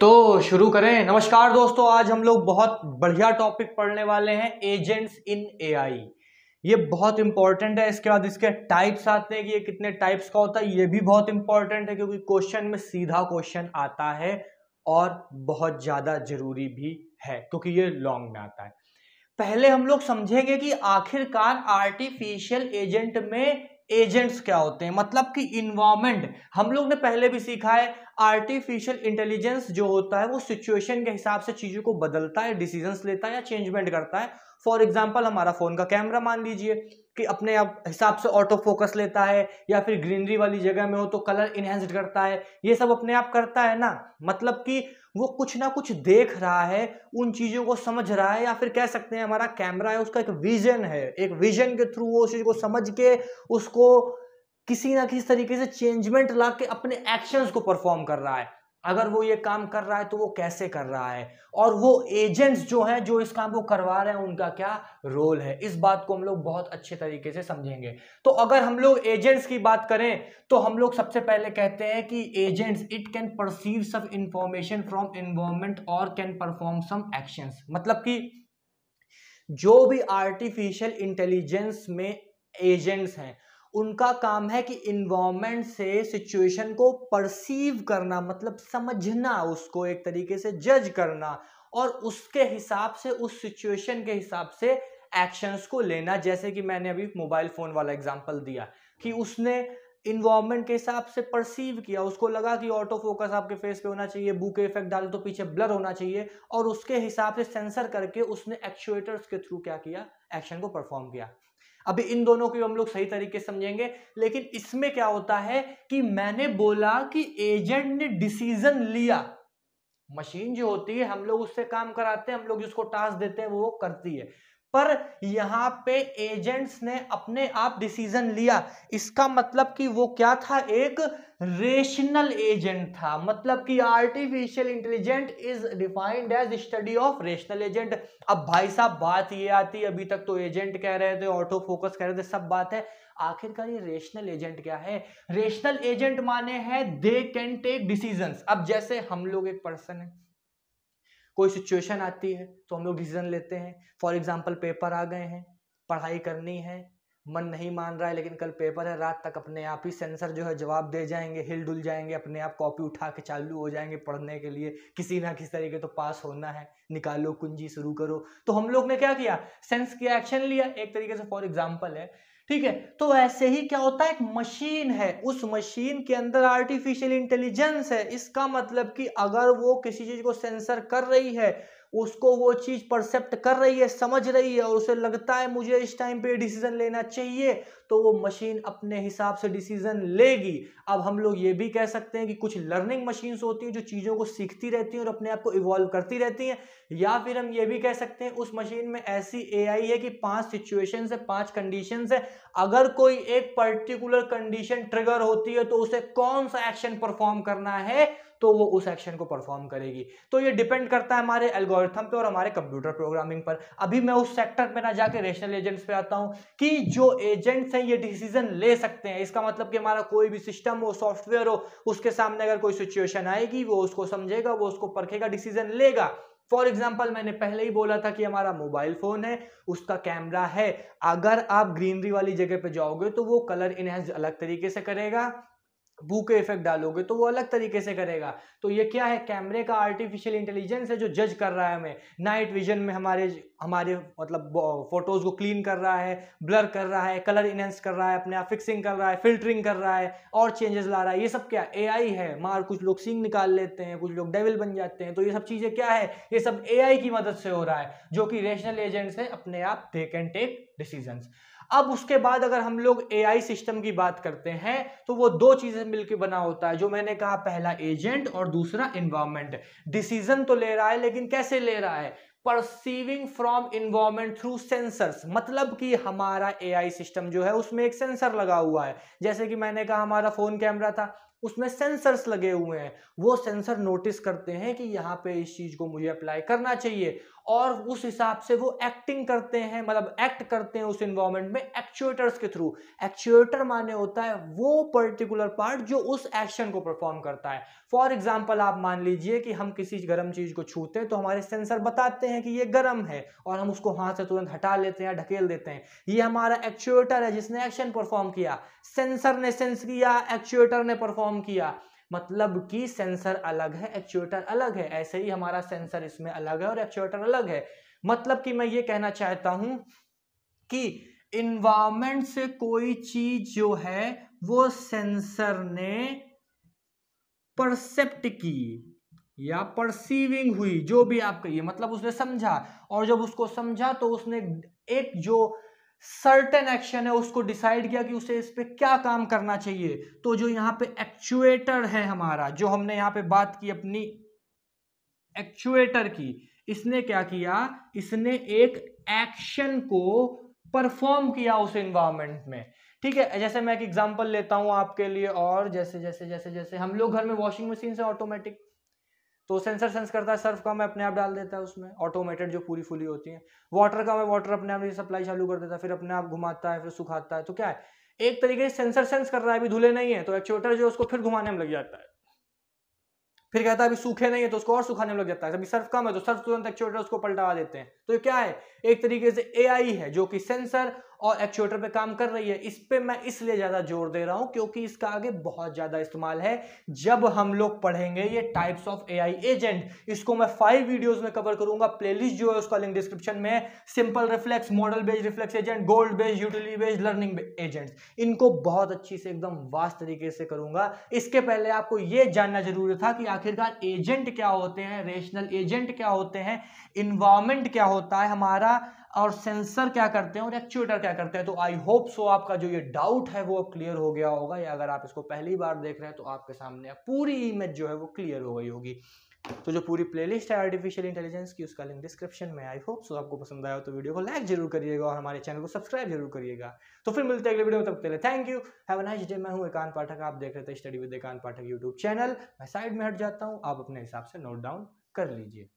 तो शुरू करें नमस्कार दोस्तों आज हम लोग बहुत बढ़िया टॉपिक पढ़ने वाले हैं एजेंट्स इन एआई ये बहुत इंपॉर्टेंट है इसके बाद इसके टाइप्स आते हैं कि ये कितने टाइप्स का होता है ये भी बहुत इंपॉर्टेंट है क्योंकि क्वेश्चन में सीधा क्वेश्चन आता है और बहुत ज़्यादा जरूरी भी है क्योंकि ये लॉन्ग में आता है पहले हम लोग समझेंगे कि आखिरकार आर्टिफिशियल एजेंट में एजेंट्स क्या होते हैं मतलब कि इन्वामेंट हम लोग ने पहले भी सीखा है आर्टिफिशियल इंटेलिजेंस जो होता है वो सिचुएशन के हिसाब से चीज़ों को बदलता है डिसीजंस लेता है या चेंजमेंट करता है फॉर एग्जाम्पल हमारा फ़ोन का कैमरा मान लीजिए कि अपने आप हिसाब से ऑटो फोकस लेता है या फिर ग्रीनरी वाली जगह में हो तो कलर इन्हेंस्ड करता है ये सब अपने आप करता है ना मतलब कि वो कुछ ना कुछ देख रहा है उन चीज़ों को समझ रहा है या फिर कह सकते हैं हमारा कैमरा है उसका एक विजन है एक विजन के थ्रू वो उस चीज़ को समझ के उसको किसी ना किसी तरीके से चेंजमेंट ला के अपने एक्शंस को परफॉर्म कर रहा है अगर वो ये काम कर रहा है तो वो कैसे कर रहा है और वो एजेंट्स जो हैं जो इस काम को करवा रहे हैं उनका क्या रोल है इस बात को हम लोग बहुत अच्छे तरीके से समझेंगे तो अगर हम लोग एजेंट्स की बात करें तो हम लोग सबसे पहले कहते हैं कि एजेंट्स इट कैन परसीव सब इंफॉर्मेशन फ्रॉम इन्वॉर्मेंट और कैन परफॉर्म सम एक्शंस मतलब कि जो भी आर्टिफिशियल इंटेलिजेंस में एजेंट्स हैं उनका काम है कि इन्वामेंट से सिचुएशन को परसीव करना मतलब समझना उसको एक तरीके से जज करना और उसके हिसाब से उस सिचुएशन के हिसाब से एक्शंस को लेना जैसे कि मैंने अभी मोबाइल फ़ोन वाला एग्जांपल दिया कि उसने इन्वायरमेंट के हिसाब से परसीव किया उसको लगा कि ऑटो फोकस आपके फेस पे होना चाहिए बुके इफेक्ट डाले तो पीछे ब्लर होना चाहिए और उसके हिसाब से सेंसर करके उसने एक्चुएटर्स के थ्रू क्या किया एक्शन को परफॉर्म किया अभी इन दोनों को हम लोग सही तरीके से समझेंगे लेकिन इसमें क्या होता है कि मैंने बोला कि एजेंट ने डिसीजन लिया मशीन जो होती है हम लोग उससे काम कराते हैं हम लोग जिसको टास्क देते हैं वो करती है पर यहाँ पे एजेंट्स ने अपने आप डिसीजन लिया इसका मतलब कि वो क्या था एक रेशनल एजेंट था मतलब कि artificial intelligent is defined as study of rational agent अब भाई साहब बात ये आती है अभी तक तो एजेंट कह रहे थे ऑटो फोकस कह रहे थे सब बात है आखिरकार ये रेशनल एजेंट क्या है रेशनल एजेंट माने हैं दे कैन टेक डिसीजन अब जैसे हम लोग एक पर्सन है कोई सिचुएशन आती है तो हम लोग डिसीजन लेते हैं फॉर एग्जाम्पल पेपर आ गए हैं पढ़ाई करनी है मन नहीं मान रहा है लेकिन कल पेपर है रात तक अपने आप ही सेंसर जो है जवाब दे जाएंगे हिल डुल जाएंगे अपने आप कॉपी उठा के चालू हो जाएंगे पढ़ने के लिए किसी ना किसी तरीके तो पास होना है निकालो कुंजी शुरू करो तो हम लोग ने क्या किया सेंस किया एक्शन लिया एक तरीके से फॉर एग्जाम्पल है ठीक है तो ऐसे ही क्या होता है एक मशीन है उस मशीन के अंदर आर्टिफिशियल इंटेलिजेंस है इसका मतलब कि अगर वो किसी चीज को सेंसर कर रही है उसको वो चीज परसेप्ट कर रही है समझ रही है और उसे लगता है मुझे इस टाइम पे डिसीजन लेना चाहिए तो वो मशीन अपने हिसाब से डिसीजन लेगी अब हम लोग ये भी कह सकते हैं कि कुछ लर्निंग मशीन्स होती हैं जो चीज़ों को सीखती रहती हैं और अपने आप को इवॉल्व करती रहती हैं या फिर हम ये भी कह सकते हैं उस मशीन में ऐसी ए है कि पांच सिचुएशन है पांच कंडीशन है अगर कोई एक पर्टिकुलर कंडीशन ट्रिगर होती है तो उसे कौन सा एक्शन परफॉर्म करना है तो वो उस एक्शन को परफॉर्म करेगी तो ये डिपेंड करता है हमारे एल्गोरिथम पे और हमारे कंप्यूटर प्रोग्रामिंग पर अभी मैं उस सेक्टर पे ना जाके रेशनल एजेंट्स पे आता हूँ कि जो एजेंट्स हैं ये डिसीजन ले सकते हैं इसका मतलब कि हमारा कोई भी सिस्टम हो सॉफ्टवेयर हो उसके सामने अगर कोई सिचुएशन आएगी वो उसको समझेगा वो उसको परखेगा डिसीजन लेगा फॉर एग्जाम्पल मैंने पहले ही बोला था कि हमारा मोबाइल फोन है उसका कैमरा है अगर आप ग्रीनरी वाली जगह पे जाओगे तो वो कलर इनहेंस अलग तरीके से करेगा के इफेक्ट डालोगे तो वो अलग तरीके से करेगा तो ये क्या है कैमरे का आर्टिफिशियल इंटेलिजेंस है जो जज कर रहा है हमें नाइट विजन में हमारे हमारे मतलब फोटोज़ को क्लीन कर रहा है ब्लर कर रहा है कलर इनहेंस कर रहा है अपने आप फिक्सिंग कर रहा है फिल्टरिंग कर रहा है और चेंजेस ला रहा है ये सब क्या आई है मार कुछ लोग सीन निकाल लेते हैं कुछ लोग डेविल बन जाते हैं तो ये सब चीज़ें क्या है ये सब आई की मदद से हो रहा है जो कि रेशनल एजेंट्स हैं अपने आप दे कैन टेक डिसीजन अब उसके बाद अगर हम लोग आई सिस्टम की बात करते हैं तो वो दो चीजें मिलकर बना होता है जो मैंने कहा पहला एजेंट और दूसरा इन्वायरमेंट डिसीजन तो ले रहा है लेकिन कैसे ले रहा है perceiving from environment through sensors मतलब कि हमारा एआई सिस्टम जो है उसमें एक सेंसर लगा हुआ है जैसे कि मैंने कहा हमारा फोन कैमरा था उसमें सेंसर्स लगे हुए हैं वो सेंसर नोटिस करते हैं कि यहाँ पे इस चीज को मुझे अप्लाई करना चाहिए और उस हिसाब से वो एक्टिंग करते हैं मतलब एक्ट करते हैं उस इन्वायरमेंट में एक्चुएटर्स के थ्रू एक्चुएटर माने होता है वो पर्टिकुलर पार्ट जो उस एक्शन को परफॉर्म करता है फॉर एग्जाम्पल आप मान लीजिए कि हम किसी गर्म चीज़ को छूते हैं तो हमारे सेंसर बताते हैं कि ये गर्म है और हम उसको हाथ से तुरंत हटा लेते हैं ढकेल देते हैं ये हमारा एक्चुएटर है जिसने एक्शन परफॉर्म किया सेंसर ने सेंस किया एक्चुएटर ने परफॉर्म किया मतलब कि सेंसर अलग है एक्चुएटर अलग है ऐसे ही हमारा सेंसर इसमें अलग है और एक्चुएटर अलग है मतलब कि मैं ये कहना चाहता हूं कि इन्वामेंट से कोई चीज जो है वो सेंसर ने परसेप्ट की या परसीविंग हुई जो भी आप कहिए मतलब उसने समझा और जब उसको समझा तो उसने एक जो सर्टेन एक्शन है उसको डिसाइड किया कि उसे इस पर क्या काम करना चाहिए तो जो यहां पे एक्चुएटर है हमारा जो हमने यहाँ पे बात की अपनी एक्चुएटर की इसने क्या किया इसने एक एक्शन को परफॉर्म किया उस एनवायरमेंट में ठीक है जैसे मैं एक एग्जांपल लेता हूं आपके लिए और जैसे जैसे जैसे जैसे हम लोग घर में वॉशिंग मशीन से ऑटोमेटिक तो सेंसर सेंस करता है सर्फ का मैं अपने आप डाल देता है उसमें ऑटोमेटेड जो पूरी फुली होती है वाटर का मैं वाटर अपने आप सप्लाई चालू कर देता है फिर अपने आप घुमाता है फिर सुखाता है तो क्या है एक तरीके से सेंसर सेंस कर रहा है अभी धुले नहीं है तो एक्चुएटर जो उसको फिर घुमाने में लग जाता है फिर कहता है अभी सूखे नहीं है तो उसको और सुखाने में लग जाता है अभी सर्फ कम है तो सर्फ तुरंत एक्चुएटर उसको पलटा देते हैं तो क्या है एक तरीके से ए है जो कि सेंसर और एक्चुएटर पे काम कर रही है इस पर मैं इसलिए ज़्यादा जोर दे रहा हूं क्योंकि इसका आगे बहुत ज़्यादा इस्तेमाल है जब हम लोग पढ़ेंगे ये टाइप्स ऑफ ए एजेंट इसको मैं फाइव वीडियोज़ में कवर करूंगा प्लेलिस्ट जो है उसका लिंक डिस्क्रिप्शन में simple reflex model based reflex agent goal based utility based learning agents इनको बहुत अच्छी से एकदम वास्ट तरीके से करूंगा इसके पहले आपको ये जानना जरूरी था कि आखिरकार एजेंट क्या होते हैं रेशनल एजेंट क्या होते हैं इन्वायरमेंट क्या होता है हमारा और सेंसर क्या करते हैं और एक्चुएटर क्या करते हैं तो आई होप सो आपका जो ये डाउट है वो अब क्लियर हो गया होगा या अगर आप इसको पहली बार देख रहे हैं तो आपके सामने पूरी इमेज जो है वो क्लियर हो गई होगी तो जो पूरी प्लेलिस्ट है आर्टिफिशियल इंटेलिजेंस की उसका लिंक डिस्क्रिप्शन में आई होप सो आपको पसंद आया तो वीडियो को लाइक जरूर करिएगा और हमारे चैनल को सब्सक्राइब जरूर करिएगा तो फिर मिलते हैं अगले वीडियो में तब तक thank you have nice day मैं हूं एकांत पाठक आप देख रहे थे study with Ekant Pathak YouTube channel मैं साइड में हट जाता हूँ आप अपने हिसाब से नोट डाउन कर लीजिए